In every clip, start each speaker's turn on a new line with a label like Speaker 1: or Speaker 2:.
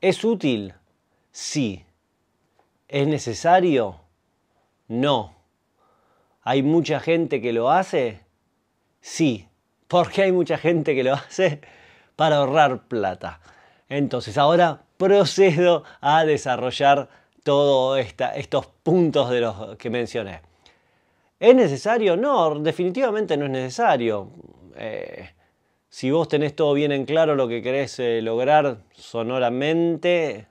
Speaker 1: ¿Es útil? Sí. ¿Es necesario? No. ¿Hay mucha gente que lo hace? Sí. ¿Por qué hay mucha gente que lo hace? Para ahorrar plata. Entonces ahora procedo a desarrollar todos estos puntos de los que mencioné. ¿Es necesario? No, definitivamente no es necesario. Eh, si vos tenés todo bien en claro lo que querés eh, lograr sonoramente,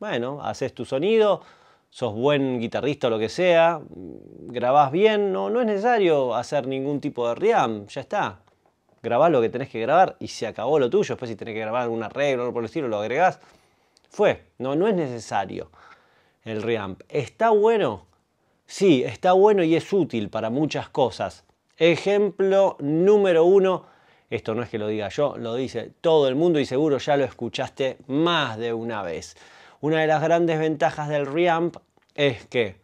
Speaker 1: bueno, haces tu sonido, sos buen guitarrista o lo que sea, grabás bien, no, no es necesario hacer ningún tipo de Reamp, ya está. Grabás lo que tenés que grabar y se acabó lo tuyo. Después si tenés que grabar algún arreglo o por el estilo, lo agregás. Fue, no, no es necesario el reamp. ¿Está bueno? Sí, está bueno y es útil para muchas cosas. Ejemplo número uno esto no es que lo diga yo, lo dice todo el mundo y seguro ya lo escuchaste más de una vez. Una de las grandes ventajas del reamp es que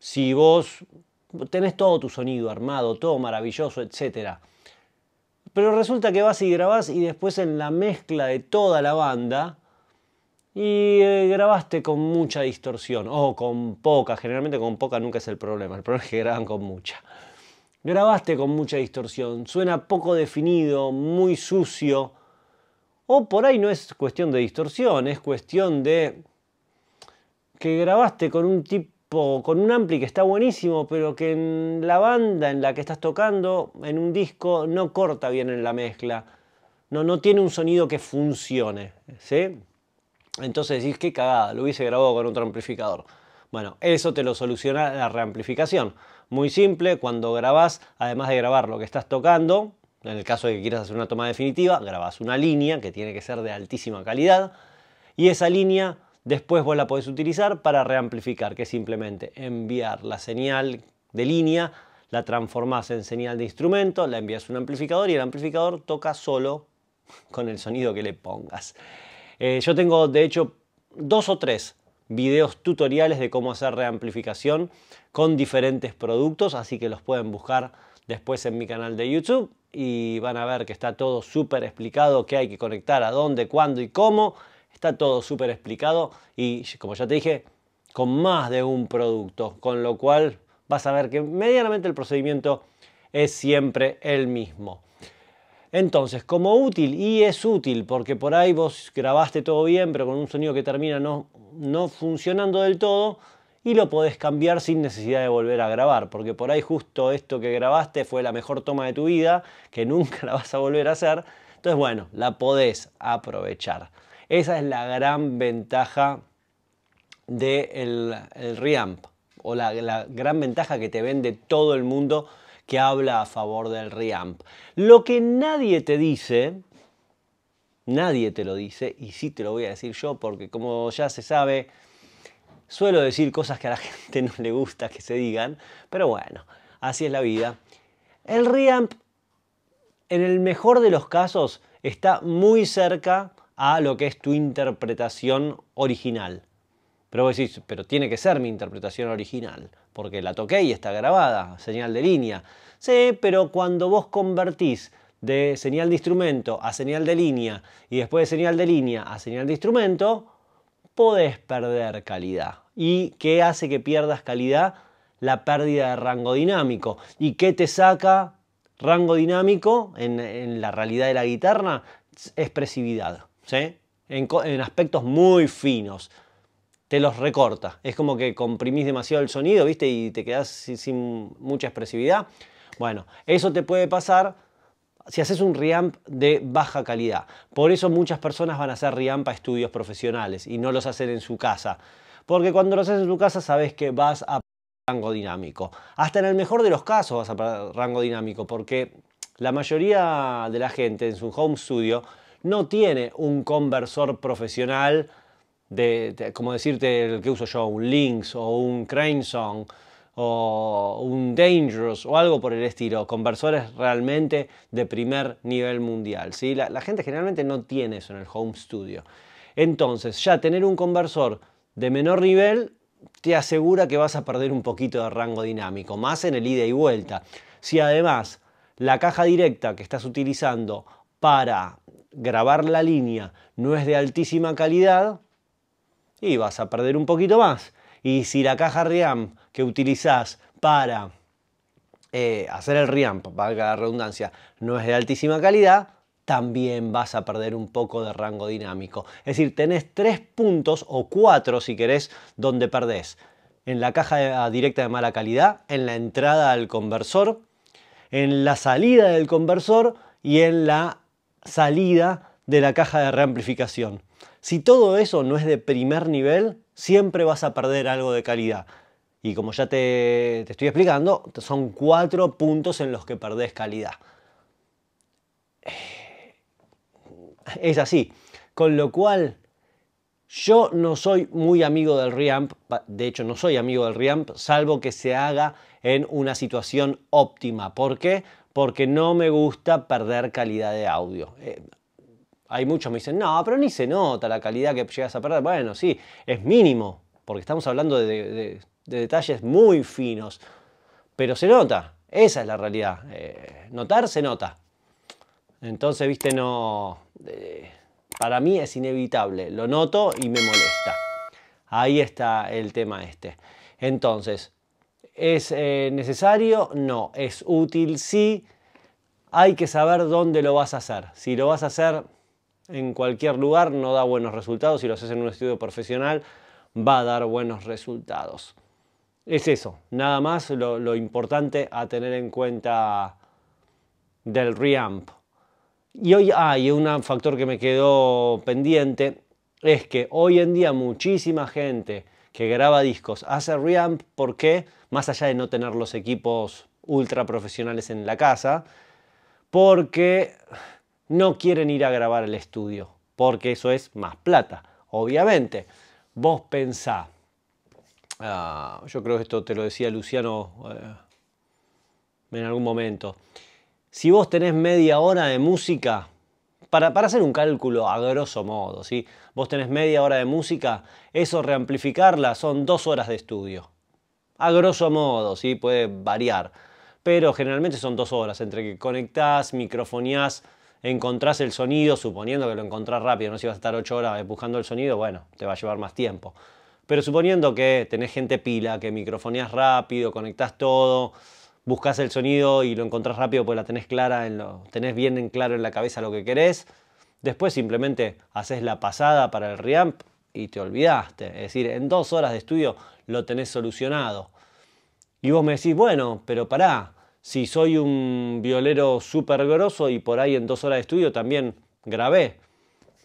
Speaker 1: si vos tenés todo tu sonido armado, todo maravilloso, etc. Pero resulta que vas y grabás y después en la mezcla de toda la banda y eh, grabaste con mucha distorsión o con poca, generalmente con poca nunca es el problema, el problema es que graban con mucha grabaste con mucha distorsión, suena poco definido, muy sucio, o por ahí no es cuestión de distorsión, es cuestión de que grabaste con un tipo, con un ampli que está buenísimo, pero que en la banda en la que estás tocando, en un disco, no corta bien en la mezcla. No, no tiene un sonido que funcione, Entonces decís, qué cagada, lo hubiese grabado con otro amplificador. Bueno, eso te lo soluciona la reamplificación. Muy simple, cuando grabás, además de grabar lo que estás tocando, en el caso de que quieras hacer una toma definitiva, grabás una línea que tiene que ser de altísima calidad y esa línea después vos la podés utilizar para reamplificar, que es simplemente enviar la señal de línea, la transformás en señal de instrumento, la envías a un amplificador y el amplificador toca solo con el sonido que le pongas. Eh, yo tengo de hecho dos o tres videos tutoriales de cómo hacer reamplificación con diferentes productos, así que los pueden buscar después en mi canal de YouTube y van a ver que está todo súper explicado, qué hay que conectar, a dónde, cuándo y cómo. Está todo súper explicado y como ya te dije, con más de un producto, con lo cual vas a ver que medianamente el procedimiento es siempre el mismo. Entonces, como útil, y es útil, porque por ahí vos grabaste todo bien, pero con un sonido que termina no, no funcionando del todo y lo podés cambiar sin necesidad de volver a grabar, porque por ahí justo esto que grabaste fue la mejor toma de tu vida, que nunca la vas a volver a hacer, entonces bueno, la podés aprovechar. Esa es la gran ventaja del reamp o la, la gran ventaja que te vende todo el mundo que habla a favor del reamp Lo que nadie te dice, Nadie te lo dice y sí te lo voy a decir yo porque como ya se sabe, suelo decir cosas que a la gente no le gusta que se digan, pero bueno, así es la vida. El reamp, en el mejor de los casos, está muy cerca a lo que es tu interpretación original. Pero vos decís, pero tiene que ser mi interpretación original, porque la toqué y está grabada, señal de línea. Sí, pero cuando vos convertís de señal de instrumento a señal de línea y después de señal de línea a señal de instrumento, podés perder calidad. ¿Y qué hace que pierdas calidad? La pérdida de rango dinámico. ¿Y qué te saca rango dinámico en, la realidad de la guitarra? Expresividad, en, aspectos muy finos te los recorta. Es como que comprimís demasiado el sonido, ¿viste? Y te quedás sin, mucha expresividad. Bueno, eso te puede pasar si haces un reamp de baja calidad. Por eso muchas personas van a hacer reamp a estudios profesionales y no los hacen en su casa. Porque cuando los haces en su casa sabes que vas a rango dinámico. Hasta en el mejor de los casos vas a rango dinámico porque la mayoría de la gente en su home studio no tiene un conversor profesional de, como decirte el que uso yo, un Lynx o un Crane Song o un Dangerous o algo por el estilo, conversores realmente de primer nivel mundial. ¿sí? La, la, gente generalmente no tiene eso en el home studio. Entonces, ya tener un conversor de menor nivel te asegura que vas a perder un poquito de rango dinámico, más en el ida y vuelta. Si además la caja directa que estás utilizando para grabar la línea no es de altísima calidad, y vas a perder un poquito más. Y si la caja RIAM que utilizás para eh, hacer el RIAM, valga la redundancia, no es de altísima calidad, también vas a perder un poco de rango dinámico. Es decir, tenés tres puntos o cuatro si querés donde perdés. En la caja ah, directa de mala calidad, en la entrada al conversor, en la salida del conversor y en la salida de la caja de reamplificación. Si todo eso no es de primer nivel, Siempre vas a perder algo de calidad. Y como ya te, estoy explicando, son cuatro puntos en los que perdés calidad. Eh, es así. Con lo cual, yo no soy muy amigo del reamp, de hecho no soy amigo del reamp, salvo que se haga en una situación óptima. ¿Por qué? Porque no me gusta perder calidad de audio. Eh, hay muchos que me dicen, no, pero ni se nota la calidad que llegas a perder. Bueno, sí, es mínimo, porque estamos hablando de, detalles muy finos, pero se nota, esa es la realidad. Eh, notar se nota. Entonces, viste, no... Eh, para mí es inevitable, lo noto y me molesta. Ahí está el tema este. Entonces, ¿es eh, necesario? No. ¿Es útil? Sí. Hay que saber dónde lo vas a hacer. Si lo vas a hacer en cualquier lugar no da buenos resultados. Si lo haces en un estudio profesional, va a dar buenos resultados. Es eso, nada más lo, importante a tener en cuenta del reamp. Y hoy hay ah, un factor que me quedó pendiente, es que hoy en día muchísima gente que graba discos hace reamp porque, más allá de no tener los equipos ultra profesionales en la casa, porque no quieren ir a grabar el estudio, porque eso es más plata, obviamente. Vos pensá, ah, yo creo que esto te lo decía Luciano eh, en algún momento, si vos tenés media hora de música, para, hacer un cálculo a grosso modo, ¿sí? vos tenés media hora de música, eso reamplificarla son dos horas de estudio. A grosso modo, ¿sí? puede variar, pero generalmente son dos horas entre que conectás, microfonías, encontrás el sonido, suponiendo que lo encontrás rápido, no si vas a estar 8 horas empujando el sonido, bueno, te va a llevar más tiempo. Pero suponiendo que tenés gente pila, que microfonías rápido, conectás todo, buscas el sonido y lo encontrás rápido pues la tenés clara, en lo, tenés bien en claro en la cabeza lo que querés, después simplemente haces la pasada para el reamp y te olvidaste. Es decir, en dos horas de estudio lo tenés solucionado. Y vos me decís, bueno, pero pará, si soy un violero súper grosso y por ahí en dos horas de estudio también grabé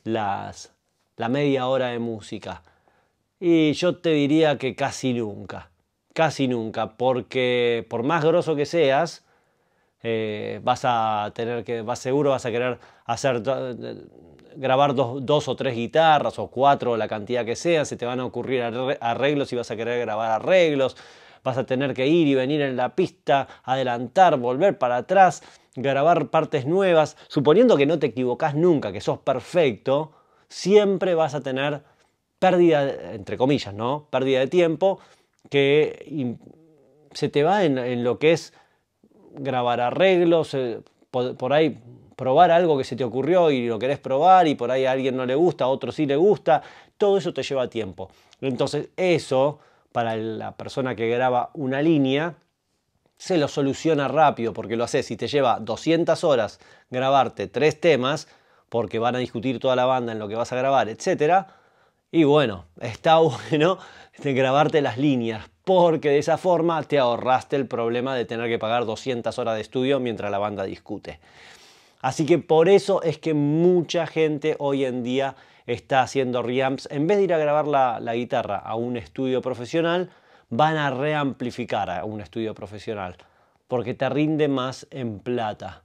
Speaker 1: las, la media hora de música. Y yo te diría que casi nunca, casi nunca, porque por más grosso que seas, eh, vas a tener que, vas seguro, vas a querer hacer, eh, grabar dos, dos, o tres guitarras o cuatro, la cantidad que sea, se te van a ocurrir arreglos y vas a querer grabar arreglos vas a tener que ir y venir en la pista, adelantar, volver para atrás, grabar partes nuevas, suponiendo que no te equivocás nunca, que sos perfecto, siempre vas a tener pérdida, entre comillas, ¿no? Pérdida de tiempo que se te va en, lo que es grabar arreglos, eh, por ahí probar algo que se te ocurrió y lo querés probar y por ahí a alguien no le gusta, a otro sí le gusta, todo eso te lleva tiempo. Entonces eso para la persona que graba una línea, se lo soluciona rápido porque lo haces si te lleva 200 horas grabarte tres temas, porque van a discutir toda la banda en lo que vas a grabar, etc. Y bueno, está bueno de grabarte las líneas, porque de esa forma te ahorraste el problema de tener que pagar 200 horas de estudio mientras la banda discute. Así que por eso es que mucha gente hoy en día está haciendo reamps, en vez de ir a grabar la, guitarra a un estudio profesional, van a reamplificar a un estudio profesional, porque te rinde más en plata.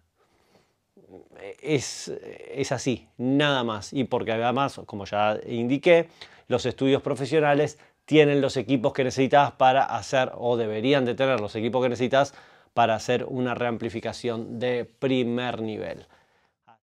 Speaker 1: Es, es, así, nada más. Y porque además, como ya indiqué, los estudios profesionales tienen los equipos que necesitas para hacer, o deberían de tener los equipos que necesitas para hacer una reamplificación de primer nivel.